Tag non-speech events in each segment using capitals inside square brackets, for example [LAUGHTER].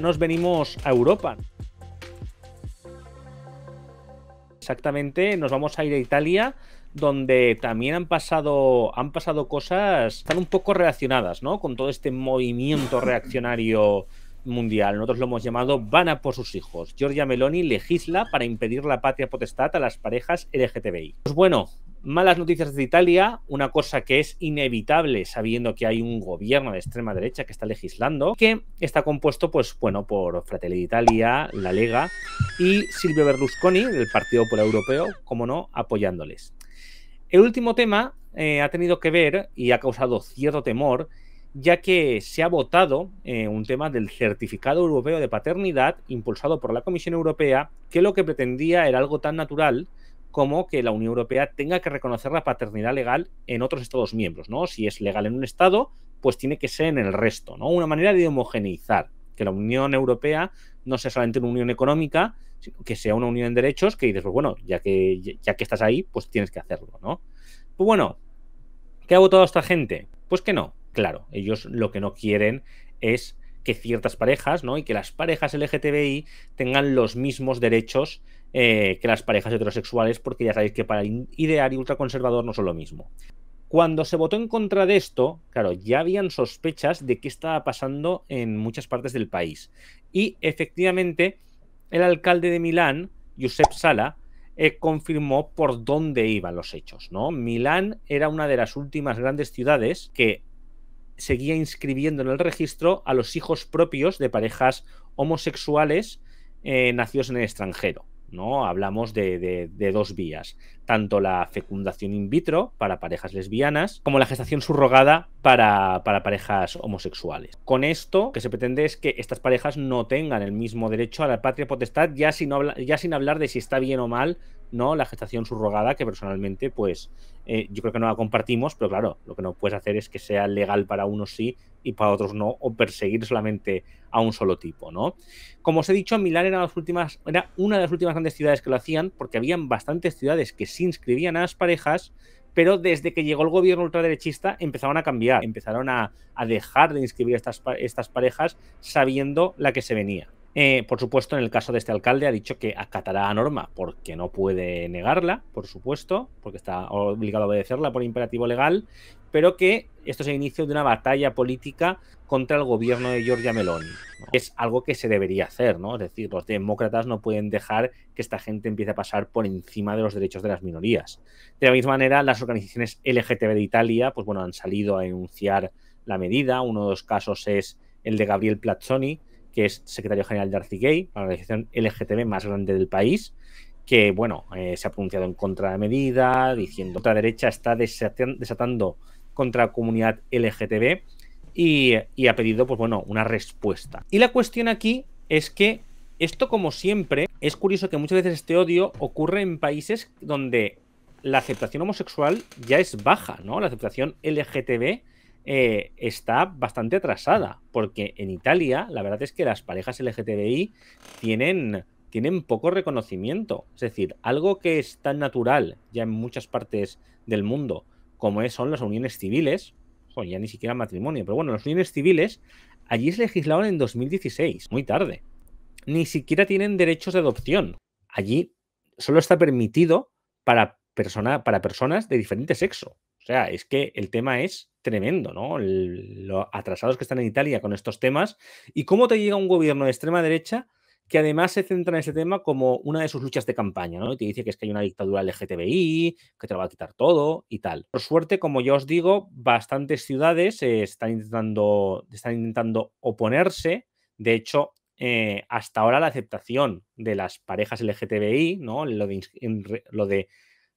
nos venimos a Europa. Exactamente, nos vamos a ir a Italia, donde también han pasado, han pasado cosas, están un poco relacionadas, ¿no? Con todo este movimiento [LAUGHS] reaccionario mundial. Nosotros lo hemos llamado Van por sus hijos. Giorgia Meloni legisla para impedir la patria potestad a las parejas LGTBI. Pues bueno, Malas noticias de Italia, una cosa que es inevitable sabiendo que hay un gobierno de extrema derecha que está legislando, que está compuesto, pues bueno, por Fratelli d'Italia, la Lega y Silvio Berlusconi, del Partido por Europeo, como no, apoyándoles. El último tema eh, ha tenido que ver y ha causado cierto temor, ya que se ha votado eh, un tema del certificado europeo de paternidad impulsado por la Comisión Europea, que lo que pretendía era algo tan natural como que la Unión Europea tenga que reconocer la paternidad legal en otros Estados miembros, ¿no? Si es legal en un Estado, pues tiene que ser en el resto, ¿no? Una manera de homogeneizar que la Unión Europea no sea solamente una unión económica, sino que sea una unión en derechos que dices, pues bueno, ya que, ya que estás ahí, pues tienes que hacerlo, ¿no? Pues bueno, ¿qué ha votado esta gente? Pues que no, claro, ellos lo que no quieren es que ciertas parejas, ¿no? Y que las parejas LGTBI tengan los mismos derechos eh, que las parejas heterosexuales, porque ya sabéis que para idear y ultraconservador no son lo mismo. Cuando se votó en contra de esto, claro, ya habían sospechas de qué estaba pasando en muchas partes del país. Y efectivamente, el alcalde de Milán, Josep Sala, eh, confirmó por dónde iban los hechos. ¿no? Milán era una de las últimas grandes ciudades que seguía inscribiendo en el registro a los hijos propios de parejas homosexuales eh, nacidos en el extranjero. ¿no? Hablamos de, de, de dos vías tanto la fecundación in vitro para parejas lesbianas como la gestación subrogada para, parejas homosexuales. Con esto, lo que se pretende es que estas parejas no tengan el mismo derecho a la patria potestad, ya sin, ya sin hablar de si está bien o mal no la gestación subrogada, que personalmente, pues eh, yo creo que no la compartimos, pero claro, lo que no puedes hacer es que sea legal para unos sí y para otros no, o perseguir solamente a un solo tipo, ¿no? Como os he dicho, Milán era, las últimas, era una de las últimas grandes ciudades que lo hacían, porque habían bastantes ciudades que se inscribían a las parejas, pero desde que llegó el gobierno ultraderechista empezaron a cambiar, empezaron a, dejar de inscribir estas, estas parejas sabiendo la que se venía. Eh, por supuesto, en el caso de este alcalde ha dicho que acatará a norma porque no puede negarla, por supuesto, porque está obligado a obedecerla por imperativo legal, pero que esto es el inicio de una batalla política contra el gobierno de Giorgia Meloni. Es algo que se debería hacer, ¿no? Es decir, los demócratas no pueden dejar que esta gente empiece a pasar por encima de los derechos de las minorías. De la misma manera, las organizaciones LGTB de Italia, pues bueno, han salido a enunciar la medida. Uno de los casos es el de Gabriel Plazzoni, que es secretario general de Arcigay, la organización LGTB más grande del país, que bueno, eh, se ha pronunciado en contra de medida, diciendo que la derecha está desatando contra la comunidad LGTB y, ha pedido, pues bueno, una respuesta. Y la cuestión aquí es que esto, como siempre, es curioso que muchas veces este odio ocurre en países donde la aceptación homosexual ya es baja, ¿no? La aceptación LGTB eh, está bastante atrasada, porque en Italia la verdad es que las parejas LGTBI tienen, tienen poco reconocimiento. Es decir, algo que es tan natural ya en muchas partes del mundo como son las uniones civiles, o ya ni siquiera matrimonio, pero bueno, las uniones civiles allí es legislado en 2016, muy tarde. Ni siquiera tienen derechos de adopción. Allí solo está permitido para, para personas de diferente sexo. O sea, es que el tema es tremendo, ¿no? los atrasados que están en Italia con estos temas y cómo te llega un gobierno de extrema derecha que además se centra en ese tema como una de sus luchas de campaña, ¿no? Y te dice que es que hay una dictadura LGTBI, que te lo va a quitar todo y tal. Por suerte, como ya os digo, bastantes ciudades eh, están, intentando, están intentando oponerse. De hecho, eh, hasta ahora la aceptación de las parejas LGTBI, ¿no? lo de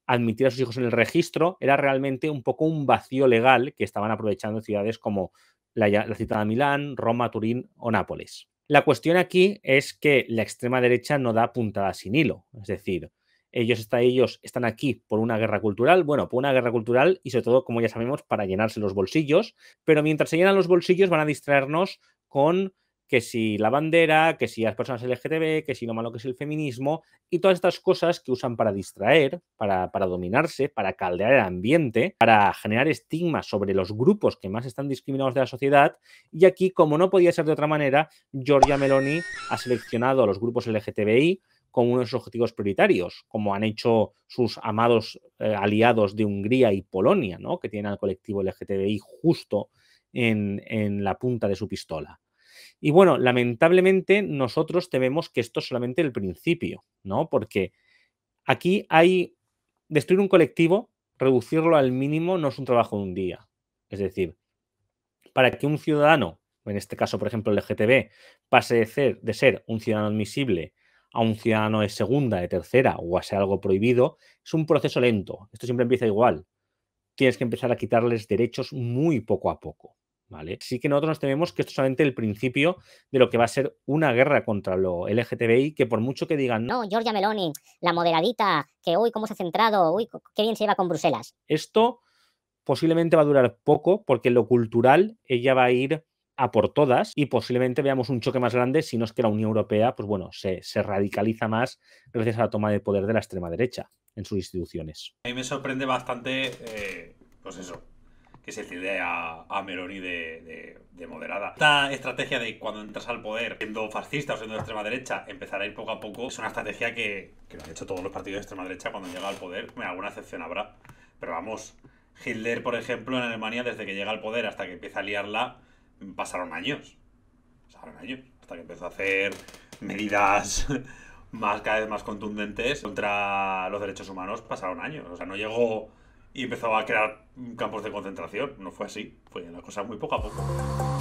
admitir a sus hijos en el registro era realmente un poco un vacío legal que estaban aprovechando ciudades como la, la citada Milán, Roma, Turín o Nápoles. La cuestión aquí es que la extrema derecha no da puntada sin hilo, es decir, ellos, ellos están aquí por una guerra cultural, bueno, por una guerra cultural y sobre todo, como ya sabemos, para llenarse los bolsillos, pero mientras se llenan los bolsillos van a distraernos con que si la bandera, que si las personas LGTB, que si lo malo que es el feminismo, y todas estas cosas que usan para distraer, para, dominarse, para caldear el ambiente, para generar estigmas sobre los grupos que más están discriminados de la sociedad. Y aquí, como no podía ser de otra manera, Giorgia Meloni ha seleccionado a los grupos LGTBI como uno de sus objetivos prioritarios, como han hecho sus amados eh, aliados de Hungría y Polonia, ¿no? que tienen al colectivo LGTBI justo en la punta de su pistola. Y bueno, lamentablemente nosotros tememos que esto es solamente el principio, ¿no? Porque aquí hay destruir un colectivo, reducirlo al mínimo no es un trabajo de un día. Es decir, para que un ciudadano, en este caso, por ejemplo, el LGTB, pase de ser, de ser un ciudadano admisible a un ciudadano de segunda, de tercera o a ser algo prohibido, es un proceso lento. Esto siempre empieza igual. Tienes que empezar a quitarles derechos muy poco a poco. Sí que nosotros nos tememos que esto es solamente el principio de lo que va a ser una guerra contra lo LGTBI, que por mucho que digan... No, Giorgia Meloni, la moderadita, que uy, cómo se ha centrado, uy, qué bien se lleva con Bruselas. Esto posiblemente va a durar poco porque lo cultural ella va a ir a por todas y posiblemente veamos un choque más grande si no es que la Unión Europea, pues bueno, se, radicaliza más gracias a la toma de poder de la extrema derecha en sus instituciones. A mí me sorprende bastante, eh, pues eso, que se cede a, a Meloni de, de, moderada. Esta estrategia de cuando entras al poder, siendo fascista o siendo de extrema derecha, empezar a ir poco a poco, es una estrategia que, que lo han hecho todos los partidos de extrema derecha cuando llega al poder. Bueno, alguna excepción habrá, pero vamos, Hitler, por ejemplo, en Alemania, desde que llega al poder hasta que empieza a liarla, pasaron años. Pasaron años. Hasta que empezó a hacer medidas [LAUGHS] más cada vez más contundentes contra los derechos humanos, pasaron años. O sea, no llegó y empezaba a crear campos de concentración. No fue así, fue la cosa muy poco a poco.